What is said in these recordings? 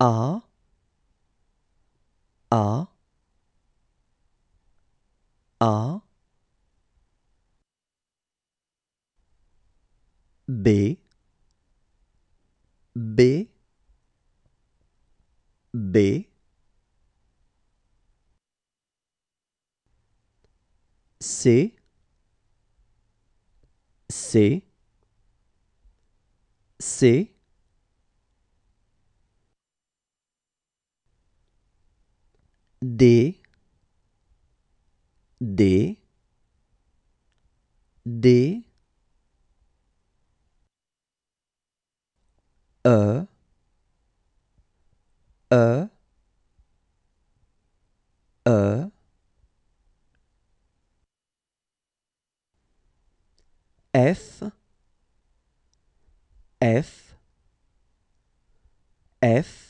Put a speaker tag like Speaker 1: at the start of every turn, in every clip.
Speaker 1: A A A B B B C C C D D D E E E F F F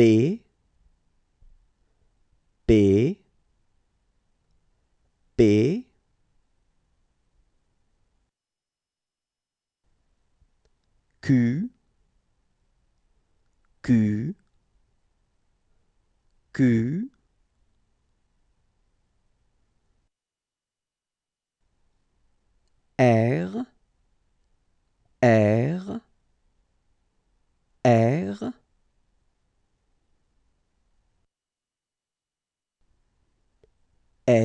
Speaker 1: B B B Q Q Q R R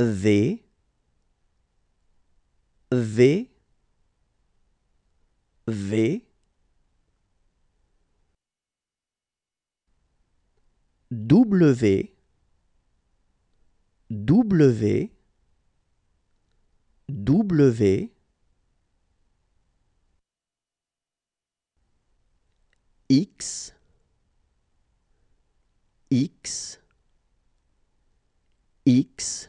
Speaker 1: V V V W W W X X X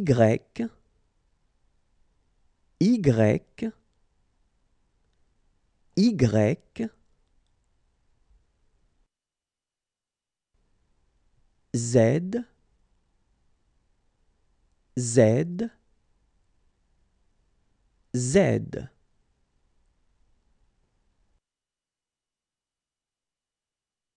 Speaker 1: Y, Y, Y, Z, Z, Z.